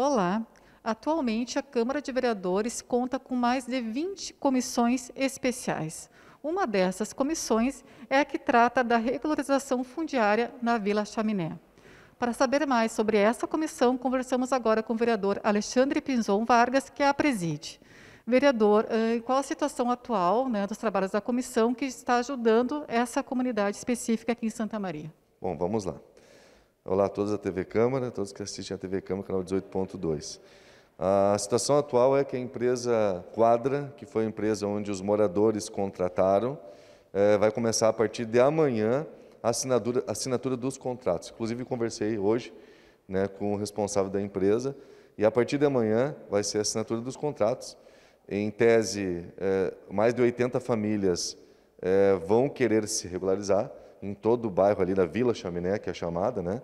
Olá, Atualmente, a Câmara de Vereadores conta com mais de 20 comissões especiais. Uma dessas comissões é a que trata da regularização fundiária na Vila Chaminé. Para saber mais sobre essa comissão, conversamos agora com o vereador Alexandre Pinzon Vargas, que a preside. Vereador, eh, qual a situação atual né, dos trabalhos da comissão que está ajudando essa comunidade específica aqui em Santa Maria? Bom, vamos lá. Olá a todos da TV Câmara, todos que assistem à TV Câmara, canal 18.2. A situação atual é que a empresa Quadra, que foi a empresa onde os moradores contrataram, é, vai começar a partir de amanhã a assinatura, assinatura dos contratos. Inclusive, conversei hoje né, com o responsável da empresa e a partir de amanhã vai ser a assinatura dos contratos. Em tese, é, mais de 80 famílias é, vão querer se regularizar em todo o bairro ali da Vila Chaminé, que é chamada, né?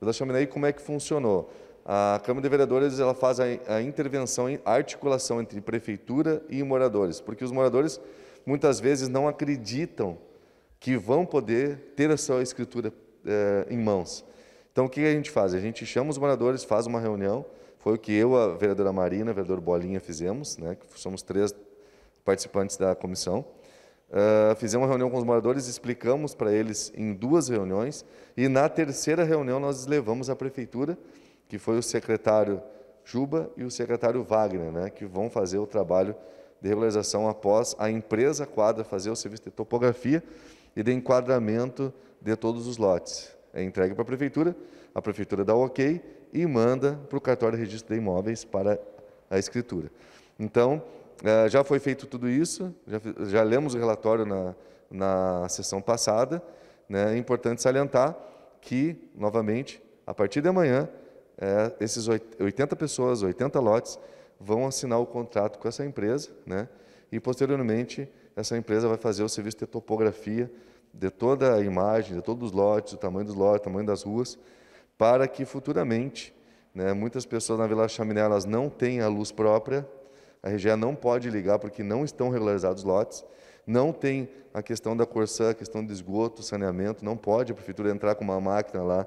Vila Chaminé, e como é que funcionou? A Câmara de Vereadores ela faz a, a intervenção e articulação entre prefeitura e moradores, porque os moradores muitas vezes não acreditam que vão poder ter a sua escritura eh, em mãos. Então, o que a gente faz? A gente chama os moradores, faz uma reunião, foi o que eu, a vereadora Marina, vereador Bolinha fizemos, né, que somos três participantes da comissão, ah, fizemos uma reunião com os moradores, explicamos para eles em duas reuniões, e na terceira reunião nós levamos à prefeitura, que foi o secretário Juba e o secretário Wagner, né, que vão fazer o trabalho de regularização após a empresa quadra fazer o serviço de topografia e de enquadramento de todos os lotes. É entregue para a prefeitura, a prefeitura dá o ok e manda para o cartório de registro de imóveis para a escritura. Então, é, já foi feito tudo isso, já, já lemos o relatório na, na sessão passada. Né? É importante salientar que, novamente, a partir de amanhã, é, esses 80 pessoas, 80 lotes, vão assinar o contrato com essa empresa, né? e posteriormente essa empresa vai fazer o serviço de topografia de toda a imagem, de todos os lotes, o tamanho dos lotes, o tamanho das ruas, para que futuramente né, muitas pessoas na Vila Chaminé elas não têm a luz própria, a RGE não pode ligar porque não estão regularizados lotes, não tem a questão da Corsã, a questão do esgoto, saneamento, não pode a prefeitura entrar com uma máquina lá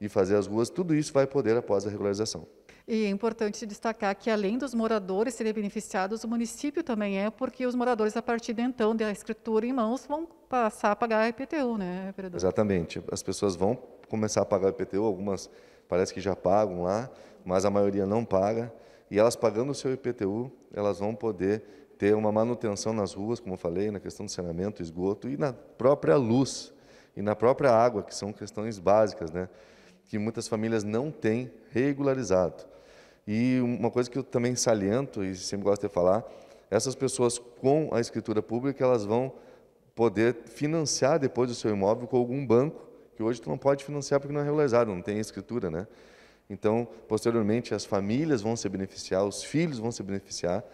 e fazer as ruas, tudo isso vai poder após a regularização. E é importante destacar que, além dos moradores serem beneficiados, o município também é, porque os moradores, a partir de então, da escritura em mãos, vão passar a pagar a IPTU, né, vereador? Exatamente. As pessoas vão começar a pagar a IPTU, algumas parece que já pagam lá, mas a maioria não paga e elas pagando o seu IPTU, elas vão poder ter uma manutenção nas ruas, como eu falei, na questão do saneamento, esgoto e na própria luz e na própria água, que são questões básicas, né, que muitas famílias não têm regularizado. E uma coisa que eu também saliento e sempre gosto de falar, essas pessoas com a escritura pública, elas vão poder financiar depois o seu imóvel com algum banco, que hoje tu não pode financiar porque não é regularizado, não tem escritura, né? Então, posteriormente, as famílias vão se beneficiar, os filhos vão se beneficiar.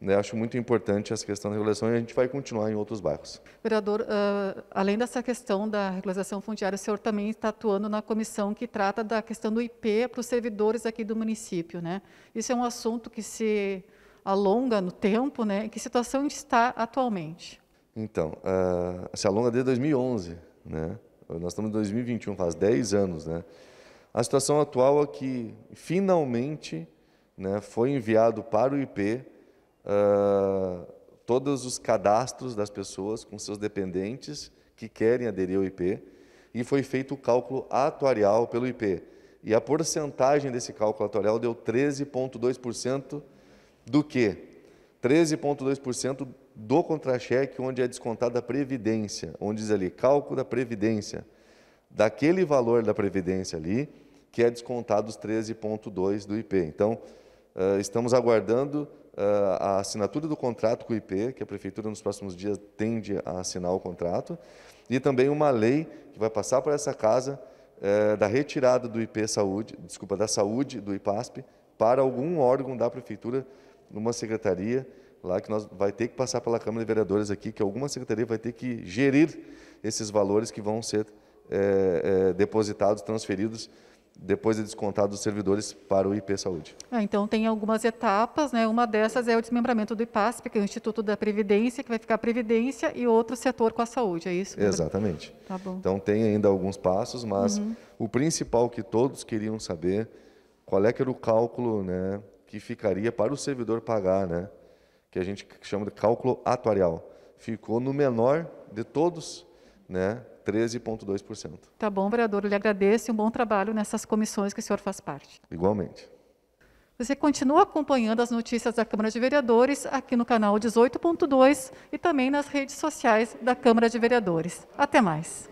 Né? Acho muito importante essa questão da regulação e a gente vai continuar em outros bairros. Vereador, uh, além dessa questão da regularização fundiária, o senhor também está atuando na comissão que trata da questão do IP para os servidores aqui do município. Né? Isso é um assunto que se alonga no tempo. Né? Em que situação está atualmente? Então, uh, se alonga desde 2011. Né? Nós estamos em 2021, faz 10 anos. Né? A situação atual é que, finalmente, né, foi enviado para o IP uh, ah, todos os cadastros das pessoas com seus dependentes que querem aderir ao IP e foi feito o cálculo atuarial pelo IP. E a porcentagem desse cálculo atuarial deu 13,2% do quê? 13,2% do contracheque onde é descontada a previdência, onde diz ali cálculo da previdência daquele valor da previdência ali, que é descontado os 13,2 do IP. Então, eh, estamos aguardando eh, a assinatura do contrato com o IP, que a prefeitura nos próximos dias tende a assinar o contrato, e também uma lei que vai passar por essa casa eh, da retirada do IP Saúde, desculpa, da saúde do IPASP para algum órgão da prefeitura, numa secretaria lá que nós vai ter que passar pela Câmara de Vereadores aqui, que alguma secretaria vai ter que gerir esses valores que vão ser é, é, depositados, transferidos depois de é descontado dos servidores para o IP Saúde. Ah, então tem algumas etapas, né? Uma dessas é o desmembramento do IPASP, que é o Instituto da Previdência, que vai ficar a Previdência e outro setor com a saúde, é isso? Exatamente. Tá bom. Então tem ainda alguns passos, mas uhum. o principal que todos queriam saber, qual é que era o cálculo, né, que ficaria para o servidor pagar, né? Que a gente chama de cálculo atuarial. Ficou no menor de todos né? 13,2%. Tá bom, vereador, eu lhe agradeço e um bom trabalho nessas comissões que o senhor faz parte. Igualmente. Você continua acompanhando as notícias da Câmara de Vereadores aqui no canal 18.2 e também nas redes sociais da Câmara de Vereadores. Até mais.